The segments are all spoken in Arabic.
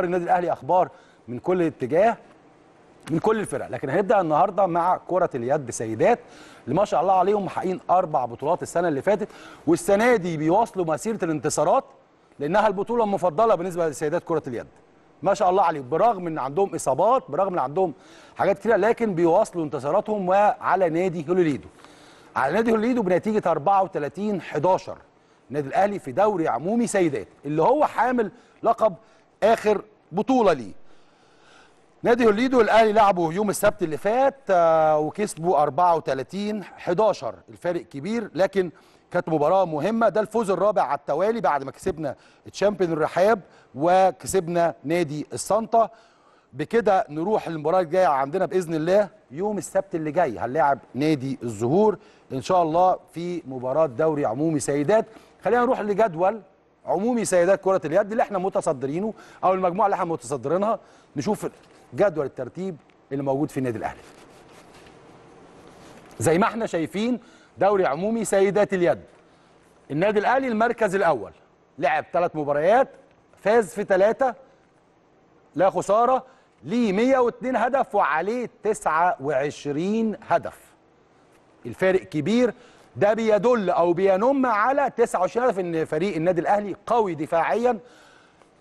النادي الاهلي اخبار من كل اتجاه من كل الفرق لكن هنبدا النهارده مع كره اليد سيدات اللي ما شاء الله عليهم محققين اربع بطولات السنه اللي فاتت والسنه دي بيواصلوا مسيره الانتصارات لانها البطوله المفضله بالنسبه لسيدات كره اليد ما شاء الله عليهم برغم ان عندهم اصابات برغم ان عندهم حاجات كتيره لكن بيواصلوا انتصاراتهم وعلى نادي هوليدو على نادي هوليدو بنتيجه 34 11 النادي الاهلي في دوري عمومي سيدات اللي هو حامل لقب اخر بطوله ليه نادي هوليدو الاهلي لعبوا يوم السبت اللي فات آه، وكسبوا 34 11 الفارق كبير لكن كانت مباراه مهمه ده الفوز الرابع على التوالي بعد ما كسبنا تشامبيون الرحاب وكسبنا نادي السانتا بكده نروح للمباراه الجايه عندنا باذن الله يوم السبت اللي جاي هنلاعب نادي الزهور ان شاء الله في مباراه دوري عمومي سيدات خلينا نروح لجدول عمومي سيدات كره اليد اللي احنا متصدرينه او المجموعه اللي احنا متصدرينها نشوف جدول الترتيب اللي موجود في النادي الاهلي زي ما احنا شايفين دوري عمومي سيدات اليد النادي الاهلي المركز الاول لعب ثلاث مباريات فاز في ثلاثه لا خساره ليه 102 هدف وعليه 29 هدف الفارق كبير ده بيدل او بينم على 29000 ان فريق النادي الاهلي قوي دفاعيا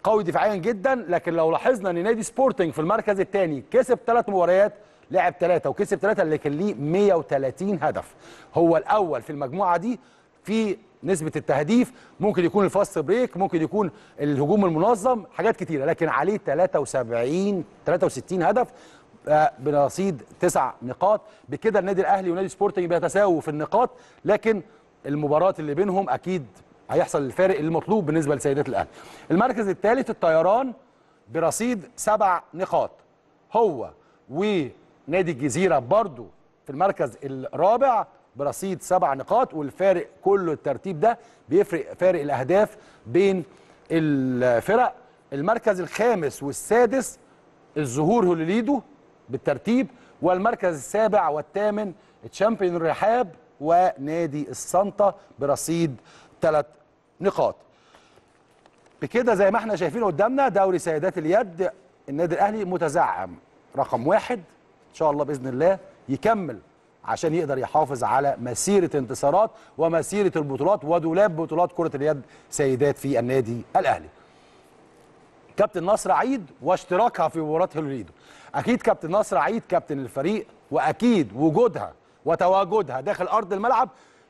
قوي دفاعيا جدا لكن لو لاحظنا ان نادي سبورتنج في المركز الثاني كسب ثلاث مباريات لعب ثلاثه وكسب ثلاثه اللي كان ليه 130 هدف هو الاول في المجموعه دي في نسبه التهديف ممكن يكون الفاست بريك ممكن يكون الهجوم المنظم حاجات كتيره لكن عليه 73 63 هدف برصيد تسع نقاط بكده النادي الاهلي ونادي سبورتنج بيتساووا في النقاط لكن المباراه اللي بينهم اكيد هيحصل الفارق المطلوب بالنسبه لسيدات الاهلي المركز الثالث الطيران برصيد سبع نقاط هو ونادي الجزيره برضو في المركز الرابع برصيد سبع نقاط والفارق كله الترتيب ده بيفرق فارق الاهداف بين الفرق المركز الخامس والسادس الظهور هوليليدو بالترتيب والمركز السابع والثامن تشامبيون رحاب ونادي السانتا برصيد ثلاث نقاط بكده زي ما احنا شايفين قدامنا دوري سيدات اليد النادي الاهلي متزعم رقم واحد ان شاء الله باذن الله يكمل عشان يقدر يحافظ على مسيره انتصارات ومسيره البطولات ودولاب بطولات كره اليد سيدات في النادي الاهلي كابتن نصر عيد واشتراكها في مباراه هيلوريدو اكيد كابتن نصر عيد كابتن الفريق واكيد وجودها وتواجدها داخل ارض الملعب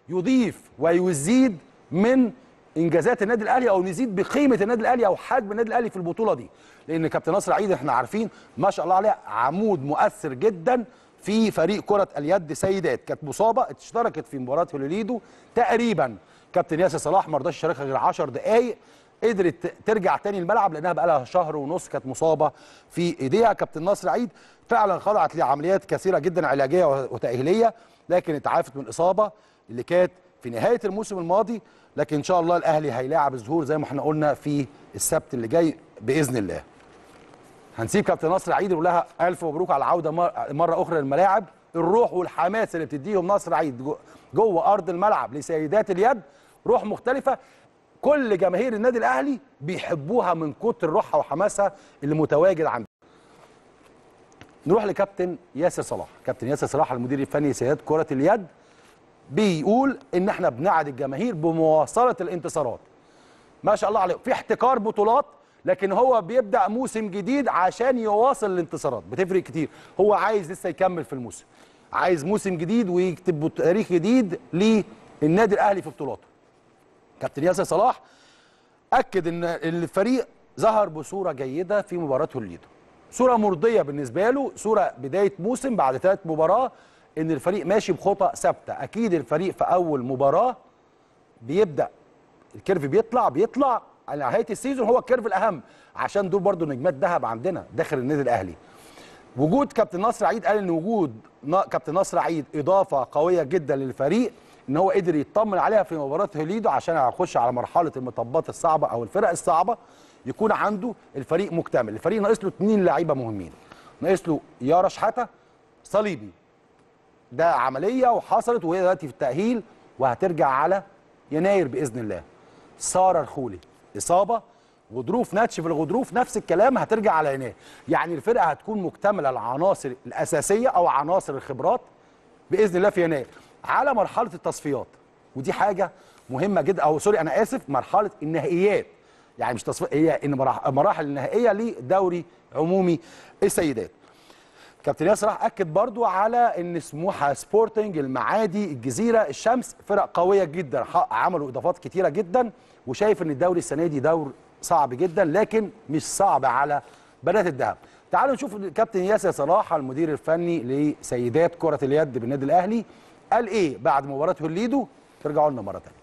يضيف ويزيد من انجازات النادي الاهلي او نزيد بقيمه النادي الاهلي او حجم النادي الاهلي في البطوله دي لان كابتن نصر عيد احنا عارفين ما شاء الله عليه عمود مؤثر جدا في فريق كره اليد سيدات كانت مصابه اشتركت في مباراه هوليدو تقريبا كابتن ياسر صلاح ما رضاش يشاركها غير 10 دقائق قدرت ترجع تاني الملعب لانها بقى لها شهر ونص كانت مصابه في ايديها كابتن نصر عيد فعلا خضعت لعمليات كثيره جدا علاجيه وتاهيليه لكن اتعافت من الاصابه اللي كانت في نهايه الموسم الماضي لكن ان شاء الله الاهلي هيلاعب الظهور زي ما احنا قلنا في السبت اللي جاي باذن الله هنسيب كابتن نصر عيد ونقول لها الف مبروك على العوده مره اخرى للملاعب الروح والحماس اللي بتديهم نصر عيد جوه ارض الملعب لسيدات اليد روح مختلفه كل جماهير النادي الاهلي بيحبوها من كتر روحها وحماسها اللي متواجد عندها نروح لكابتن ياسر صلاح كابتن ياسر صلاح المدير الفني سيدات كره اليد بيقول ان احنا بنعد الجماهير بمواصله الانتصارات ما شاء الله عليه في احتكار بطولات لكن هو بيبدا موسم جديد عشان يواصل الانتصارات بتفرق كتير هو عايز لسه يكمل في الموسم عايز موسم جديد ويكتب تاريخ جديد للنادي الاهلي في بطولاته كابتن ياسر صلاح اكد ان الفريق ظهر بصوره جيده في مباراته الليدو صوره مرضيه بالنسبه له صوره بدايه موسم بعد ثلاث مباراه ان الفريق ماشي بخطى ثابته اكيد الفريق في اول مباراه بيبدا الكيرف بيطلع بيطلع على نهايه السيزون هو الكيرف الاهم عشان دول برضو نجمات ذهب عندنا داخل النادي الاهلي وجود كابتن نصر عيد قال ان وجود كابتن نصر عيد اضافه قويه جدا للفريق ان هو قدر يطمن عليها في مباراه هليدو عشان هيخش على مرحله المطبات الصعبه او الفرق الصعبه يكون عنده الفريق مكتمل الفريق ناقص له اثنين لعيبه مهمين ناقص له يارا شحاته صليبي ده عمليه وحصلت وهي دلوقتي في التاهيل وهترجع على يناير باذن الله ساره الخولي اصابه غضروف ناتش في الغضروف نفس الكلام هترجع على يناير يعني الفرقه هتكون مكتمله العناصر الاساسيه او عناصر الخبرات باذن الله في يناير على مرحله التصفيات ودي حاجه مهمه جدا او سوري انا اسف مرحله النهائيات يعني مش تصفيات هي ان المراحل النهائيه لدوري عمومي السيدات كابتن ياسر اكد برضو على ان سموحه سبورتنج المعادي الجزيره الشمس فرق قويه جدا عملوا اضافات كتيره جدا وشايف ان الدوري السنه دي دور صعب جدا لكن مش صعب على بنات الذهب تعالوا نشوف الكابتن ياسر صلاح المدير الفني لسيدات كره اليد بالنادي الاهلي قال ايه بعد مباراه الليدو ترجعوا لنا مره ثانيه